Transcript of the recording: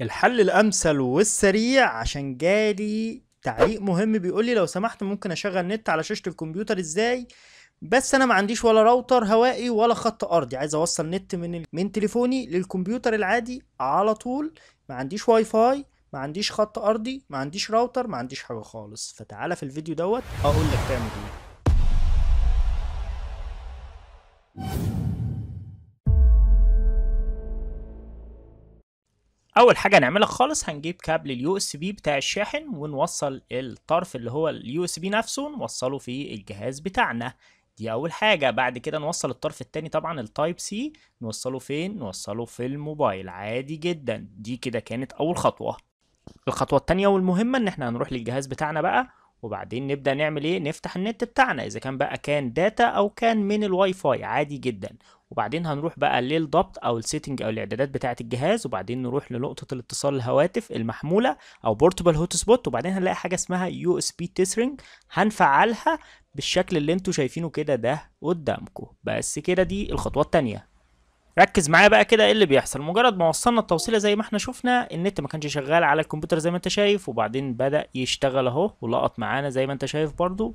الحل الامثل والسريع عشان جالي تعليق مهم بيقول لي لو سمحت ممكن اشغل نت على شاشه الكمبيوتر ازاي بس انا ما عنديش ولا راوتر هوائي ولا خط ارضي عايز اوصل نت من ال... من تليفوني للكمبيوتر العادي على طول ما عنديش واي فاي ما عنديش خط ارضي ما عنديش راوتر ما عنديش حاجه خالص فتعالى في الفيديو دوت اقول لك تعمل ايه اول حاجه هنعملها خالص هنجيب كابل اليو اس بي بتاع الشاحن ونوصل الطرف اللي هو اليو اس بي نفسه نوصله في الجهاز بتاعنا دي اول حاجه بعد كده نوصل الطرف التاني طبعا التايب سي نوصله فين نوصله في الموبايل عادي جدا دي كده كانت اول خطوه الخطوه التانيه والمهمه ان احنا هنروح للجهاز بتاعنا بقى وبعدين نبدا نعمل ايه نفتح النت بتاعنا اذا كان بقى كان داتا او كان من الواي فاي عادي جدا وبعدين هنروح بقى للضبط او السيتنج او الاعدادات بتاعه الجهاز وبعدين نروح لنقطه الاتصال الهواتف المحموله او بورتبل هوت سبوت وبعدين هنلاقي حاجه اسمها يو اس بي تيسرنج هنفعلها بالشكل اللي انتوا شايفينه كده ده قدامكم بس كده دي الخطوه الثانيه ركز معايا بقى كده ايه اللي بيحصل مجرد ما وصلنا التوصيله زي ما احنا شفنا النت ما كانش شغال على الكمبيوتر زي ما انت شايف وبعدين بدا يشتغل اهو ولقط معانا زي ما انت شايف برضو